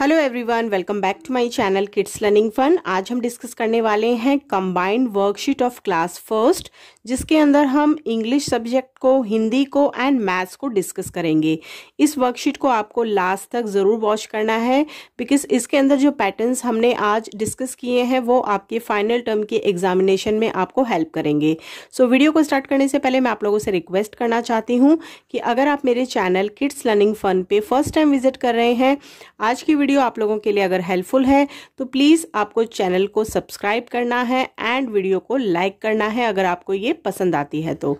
hello everyone welcome back to my channel kids learning fun आज हम discuss करने वाले हैं combined worksheet of class first जिसके अंदर हम इंग्लिश सब्जेक्ट को हिंदी को एंड मैथ्स को डिस्कस करेंगे इस वर्कशीट को आपको लास्ट तक ज़रूर वॉच करना है बिकॉज इसके अंदर जो पैटर्न्स हमने आज डिस्कस किए हैं वो आपके फाइनल टर्म के एग्जामिनेशन में आपको हेल्प करेंगे सो so, वीडियो को स्टार्ट करने से पहले मैं आप लोगों से रिक्वेस्ट करना चाहती हूँ कि अगर आप मेरे चैनल किड्स लर्निंग फन पे फर्स्ट टाइम विजिट कर रहे हैं आज की वीडियो वीडियो आप लोगों के लिए अगर हेल्पफुल है तो प्लीज़ आपको चैनल को सब्सक्राइब करना है एंड वीडियो को लाइक करना है अगर आपको ये पसंद आती है तो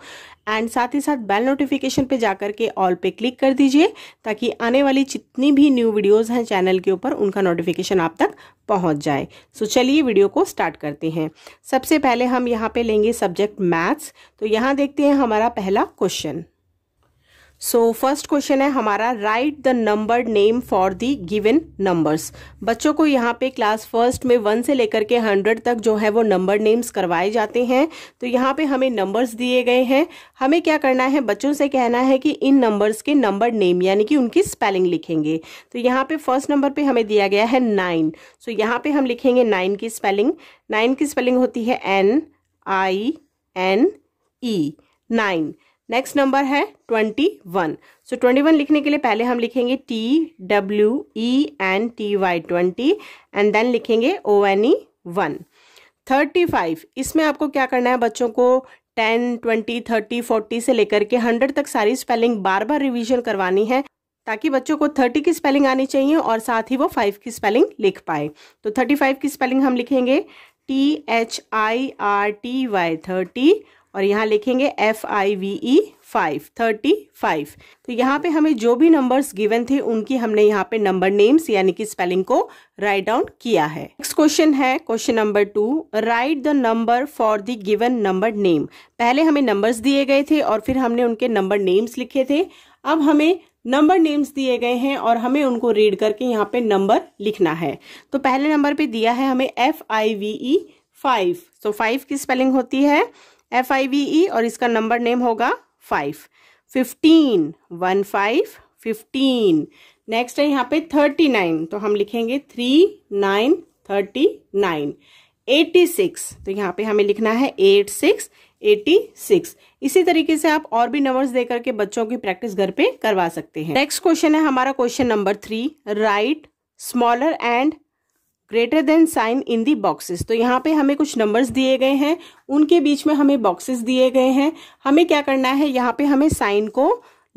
एंड साथ ही साथ बेल नोटिफिकेशन पे जाकर के ऑल पे क्लिक कर दीजिए ताकि आने वाली जितनी भी न्यू वीडियोस हैं चैनल के ऊपर उनका नोटिफिकेशन आप तक पहुंच जाए सो so, चलिए वीडियो को स्टार्ट करते हैं सबसे पहले हम यहाँ पे लेंगे सब्जेक्ट मैथ्स तो यहाँ देखते हैं हमारा पहला क्वेश्चन सो फर्स्ट क्वेश्चन है हमारा write the number name for the given numbers बच्चों को यहाँ पे क्लास फर्स्ट में वन से लेकर के हंड्रेड तक जो है वो नंबर नेम्स करवाए जाते हैं तो यहाँ पे हमें नंबर्स दिए गए हैं हमें क्या करना है बच्चों से कहना है कि इन नंबर्स के नंबर नेम यानी कि उनकी स्पेलिंग लिखेंगे तो यहाँ पे फर्स्ट नंबर पे हमें दिया गया है नाइन सो so, यहाँ पे हम लिखेंगे नाइन की स्पेलिंग नाइन की स्पेलिंग होती है N I N E nine next number है twenty one so twenty one लिखने के लिए पहले हम लिखेंगे T W E N T Y twenty and then लिखेंगे O N E one thirty five इसमें आपको क्या करना है बच्चों को टेन ट्वेंटी थर्टी फोर्टी से लेकर के हंड्रेड तक सारी स्पेलिंग बार बार रिविजन करवानी है ताकि बच्चों को थर्टी की स्पेलिंग आनी चाहिए और साथ ही वो फाइव की स्पेलिंग लिख पाए तो थर्टी फाइव की स्पेलिंग हम लिखेंगे T H I R T Y thirty और यहाँ लिखेंगे F I V E five thirty five तो यहाँ पे हमें जो भी नंबर्स गिवन थे उनकी हमने यहाँ पे नंबर नेम्स यानी कि स्पेलिंग को राइट डाउन किया है नेक्स्ट क्वेश्चन है question number two write the number for the given number name पहले हमें नंबर्स दिए गए थे और फिर हमने उनके नंबर नेम्स लिखे थे अब हमें नंबर नेम्स दिए गए हैं और हमें उनको रीड करके यहाँ पे नंबर लिखना है तो पहले नंबर पे दिया है हमें F I V E five so five की स्पेलिंग होती है एफ आई वी ई और इसका नंबर नेम होगा five fifteen one five fifteen next है यहाँ पे थर्टी नाइन तो हम लिखेंगे three nine thirty nine eighty six तो यहाँ पे हमें लिखना है एट सिक्स एटी सिक्स इसी तरीके से आप और भी नंबर्स दे करके बच्चों की प्रैक्टिस घर पे करवा सकते हैं नेक्स्ट क्वेश्चन है हमारा question number three write smaller and greater than sign in the boxes तो यहाँ पे हमें कुछ नंबर्स दिए गए हैं उनके बीच में हमें बॉक्सेस दिए गए हैं हमें क्या करना है यहाँ पे हमें साइन को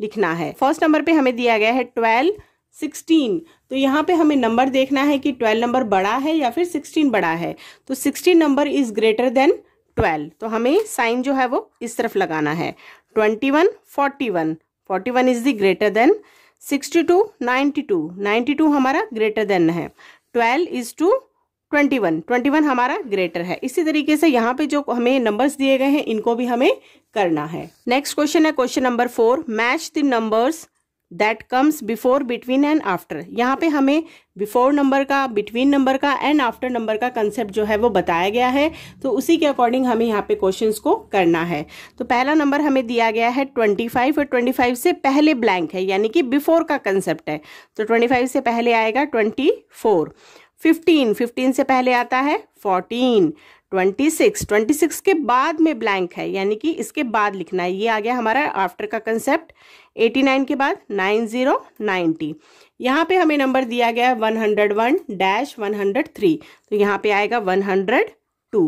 लिखना है फर्स्ट नंबर पे हमें दिया गया है ट्वेल्व सिक्सटीन तो यहाँ पे हमें नंबर देखना है कि ट्वेल्व नंबर बड़ा है या फिर सिक्सटीन बड़ा है तो sixteen number is greater than twelve तो हमें साइन जो है वो इस तरफ लगाना है twenty one forty one forty one is the greater than sixty two ninety two ninety two हमारा ग्रेटर देन है twelve is to twenty one twenty one हमारा ग्रेटर है इसी तरीके से यहाँ पे जो हमें नंबर्स दिए गए हैं इनको भी हमें करना है नेक्स्ट क्वेश्चन है question number four match the numbers that comes before between and after यहाँ पे हमें बिफोर नंबर का बिटवीन नंबर का एंड आफ्टर नंबर का कंसेप्ट जो है वो बताया गया है तो उसी के अकॉर्डिंग हमें यहाँ पे क्वेश्चन को करना है तो पहला नंबर हमें दिया गया है 25 और 25 से पहले ब्लैंक है यानी कि बिफोर का कंसेप्ट है तो 25 से पहले आएगा 24 15 15 से पहले आता है 14 26 26 के बाद में ब्लैंक है यानी कि इसके बाद लिखना है ये आ गया हमारा आफ्टर का कंसेप्ट एटी नाइन के बाद नाइन ज़ीरो नाइन्टी यहाँ पे हमें नंबर दिया गया है one hundred one dash one hundred three तो यहाँ पे आएगा one hundred two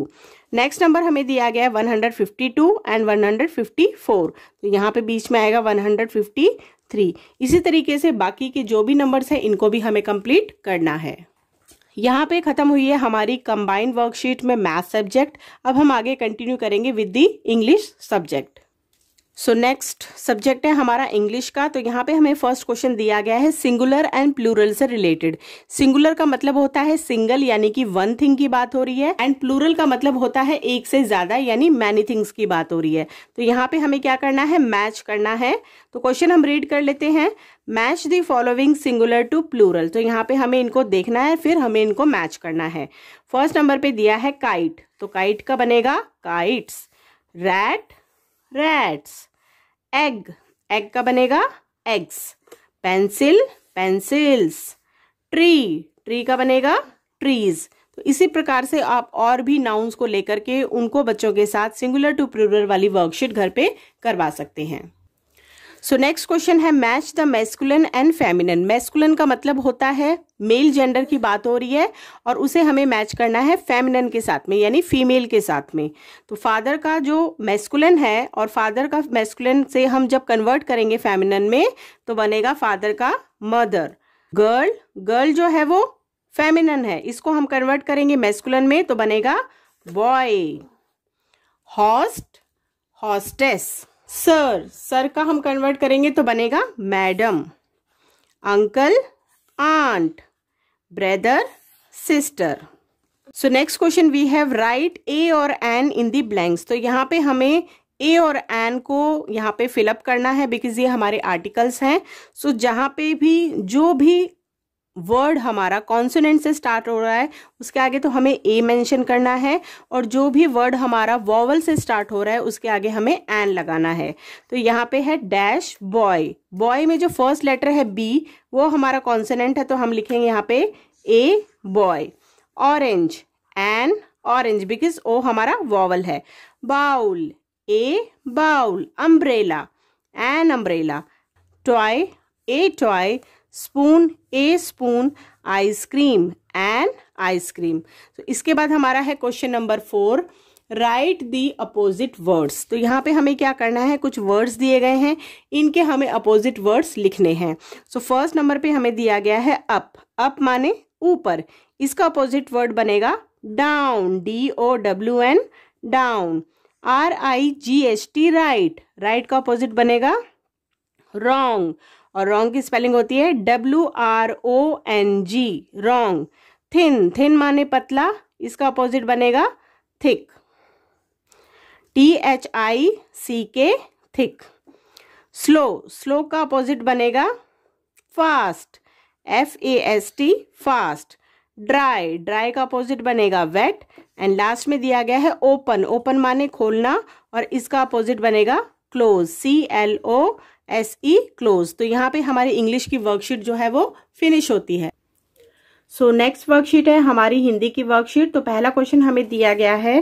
next number हमें दिया गया है one hundred fifty two and one hundred fifty four तो यहाँ पे बीच में आएगा वन हंड्रेड फिफ्टी थ्री इसी तरीके से बाकी के जो भी नंबर्स हैं इनको भी हमें कंप्लीट करना है यहाँ पे ख़त्म हुई है हमारी कंबाइंड वर्कशीट में मैथ सब्जेक्ट अब हम आगे कंटिन्यू करेंगे with the English subject so next subject है हमारा इंग्लिश का तो यहाँ पे हमें फर्स्ट क्वेश्चन दिया गया है सिंगुलर एंड प्लूरल से रिलेटेड सिंगुलर का मतलब होता है सिंगल यानी कि वन थिंग की बात हो रही है एंड प्लूरल का मतलब होता है एक से ज्यादा यानी मैनी थिंग्स की बात हो रही है तो यहाँ पे हमें क्या करना है मैच करना है तो क्वेश्चन हम रीड कर लेते हैं match the following singular to plural तो यहाँ पे हमें इनको देखना है फिर हमें इनको मैच करना है फर्स्ट नंबर पे दिया है काइट तो काइट का बनेगा kites rat rats egg egg का बनेगा eggs pencil pencils tree tree का बनेगा ट्रीज तो इसी प्रकार से आप और भी नाउन्स को लेकर के उनको बच्चों के साथ सिंगुलर टू प्लूरल वाली वर्कशीट घर पे करवा सकते हैं सो नेक्स्ट क्वेश्चन है match the masculine and feminine masculine का मतलब होता है मेल जेंडर की बात हो रही है और उसे हमें मैच करना है फेमिनन के साथ में यानी फीमेल के साथ में तो फादर का जो मेस्कुलन है और फादर का मेस्कुलन से हम जब कन्वर्ट करेंगे फेमिनन में तो बनेगा फादर का मदर गर्ल गर्ल जो है वो फेमिनन है इसको हम कन्वर्ट करेंगे मेस्कुलन में तो बनेगा boy host hostess sir sir का हम कन्वर्ट करेंगे तो बनेगा madam uncle aunt brother sister so next question we have write a और एन इन दी ब्लैंक्स तो यहाँ पे हमें ए और एन को यहाँ पे फिलअप करना है बिकॉज ये हमारे आर्टिकल्स हैं सो so, जहाँ पे भी जो भी वर्ड हमारा कॉन्सोनेंट से स्टार्ट हो रहा है उसके आगे तो हमें ए मेंशन करना है और जो भी वर्ड हमारा वॉवल से स्टार्ट हो रहा है उसके आगे हमें एन लगाना है तो यहाँ पे है डैश बॉय बॉय में जो फर्स्ट लेटर है बी वो हमारा कॉन्सोनेंट है तो हम लिखेंगे यहाँ पे a boy orange an orange because O हमारा वॉवल है bowl a bowl umbrella an umbrella toy a toy spoon a spoon ice cream an ice cream तो इसके बाद हमारा है question number four write the opposite words तो यहाँ पे हमें क्या करना है कुछ वर्ड्स दिए गए हैं इनके हमें अपोजिट वर्ड्स लिखने हैं सो फर्स्ट नंबर पे हमें दिया गया है अप अप माने ऊपर इसका अपोजिट वर्ड बनेगा down D O W N down R I G S T right right का अपोजिट बनेगा रॉन्ग और रोंग की स्पेलिंग होती है W R O N G wrong thin thin माने पतला इसका अपोजिट बनेगा thick T H I C K thick slow slow का अपोजिट बनेगा fast F A S T fast dry dry का अपोजिट बनेगा वेट एंड लास्ट में दिया गया है ओपन ओपन माने खोलना और इसका अपोजिट बनेगा close C L O S E close तो यहाँ पे हमारी इंग्लिश की वर्कशीट जो है वो फिनिश होती है सो नेक्स्ट वर्कशीट है हमारी हिंदी की वर्कशीट तो पहला क्वेश्चन हमें दिया गया है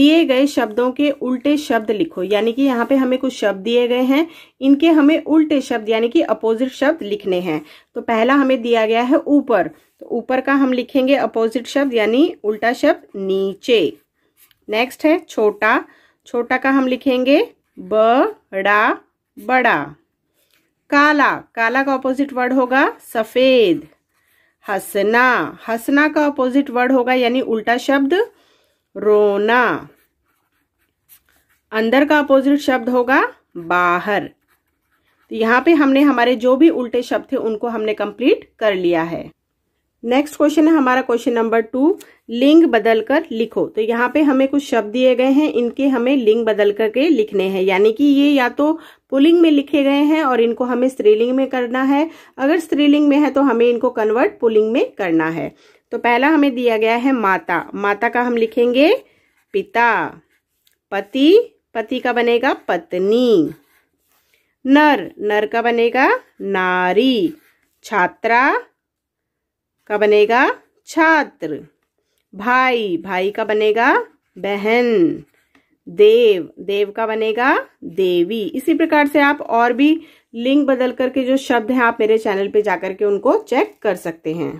दिए गए शब्दों के उल्टे शब्द लिखो यानी कि यहाँ पे हमें कुछ शब्द दिए गए हैं इनके हमें उल्टे शब्द यानी कि अपोजिट शब्द लिखने हैं तो पहला हमें दिया गया है ऊपर तो ऊपर का हम लिखेंगे अपोजिट शब्द यानी उल्टा शब्द नीचे नेक्स्ट है छोटा छोटा का हम लिखेंगे बड़ा बड़ा काला काला का ऑपोजिट वर्ड होगा सफेद हसना हसना का ऑपोजिट वर्ड होगा यानी उल्टा शब्द रोना अंदर का अपोजिट शब्द होगा बाहर तो यहाँ पे हमने हमारे जो भी उल्टे शब्द थे उनको हमने कंप्लीट कर लिया है नेक्स्ट क्वेश्चन है हमारा क्वेश्चन नंबर टू लिंग बदल कर लिखो तो यहाँ पे हमें कुछ शब्द दिए गए हैं इनके हमें लिंग बदल करके लिखने हैं यानी कि ये या तो पुलिंग में लिखे गए हैं और इनको हमें स्त्रीलिंग में करना है अगर स्त्रीलिंग में है तो हमें इनको कन्वर्ट पुलिंग में करना है तो पहला हमें दिया गया है माता माता का हम लिखेंगे पिता पति पति का बनेगा पत्नी नर नर का बनेगा नारी छात्रा का बनेगा छात्र भाई भाई का बनेगा बहन देव देव का बनेगा देवी इसी प्रकार से आप और भी लिंक बदल करके जो शब्द हैं आप मेरे चैनल पे जाकर के उनको चेक कर सकते हैं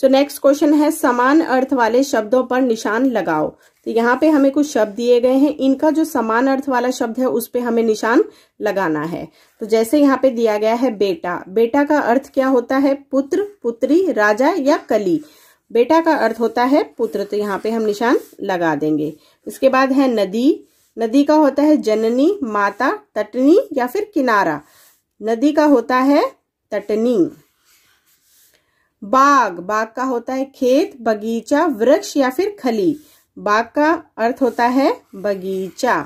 सो नेक्स्ट क्वेश्चन है समान अर्थ वाले शब्दों पर निशान लगाओ तो यहाँ पे हमें कुछ शब्द दिए गए हैं इनका जो समान अर्थ वाला शब्द है उस पर हमें निशान लगाना है तो जैसे यहाँ पे दिया गया है बेटा बेटा का अर्थ क्या होता है पुत्र पुत्री राजा या कली बेटा का अर्थ होता है पुत्र तो यहाँ पे हम निशान लगा देंगे इसके बाद है नदी नदी का होता है जननी माता तटनी या फिर किनारा नदी का होता है तटनी बाग बाग का होता है खेत बगीचा वृक्ष या फिर खली बाग का अर्थ होता है बगीचा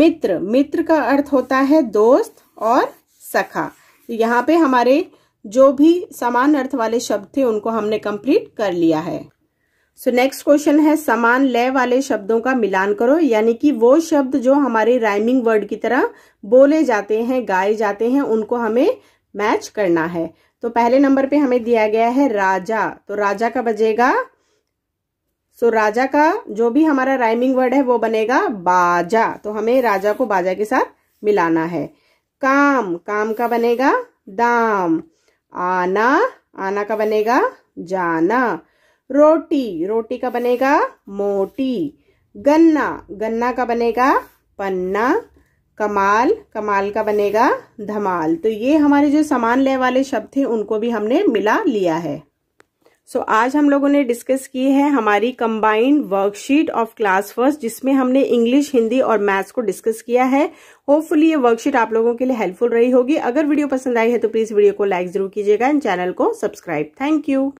मित्र मित्र का अर्थ होता है दोस्त और सखा यहाँ पे हमारे जो भी समान अर्थ वाले शब्द थे उनको हमने कंप्लीट कर लिया है सो नेक्स्ट क्वेश्चन है समान लय वाले शब्दों का मिलान करो यानी कि वो शब्द जो हमारे राइमिंग वर्ड की तरह बोले जाते हैं गाए जाते हैं उनको हमें मैच करना है तो पहले नंबर पे हमें दिया गया है राजा तो राजा का बजेगा सो राजा का जो भी हमारा राइमिंग वर्ड है वो बनेगा बाजा तो हमें राजा को बाजा के साथ मिलाना है काम काम का बनेगा दाम आना आना का बनेगा जाना रोटी रोटी का बनेगा मोटी गन्ना गन्ना का बनेगा पन्ना कमाल कमाल का बनेगा धमाल तो ये हमारे जो समान लय वाले शब्द थे उनको भी हमने मिला लिया है सो so, आज हम लोगों ने डिस्कस की है हमारी combined worksheet of class first जिसमें हमने इंग्लिश हिंदी और मैथ्स को डिस्कस किया है होपफुली ये वर्कशीट आप लोगों के लिए हेल्पफुल रही होगी अगर वीडियो पसंद आई है तो प्लीज वीडियो को लाइक जरूर कीजिएगा एंड चैनल को सब्सक्राइब थैंक यू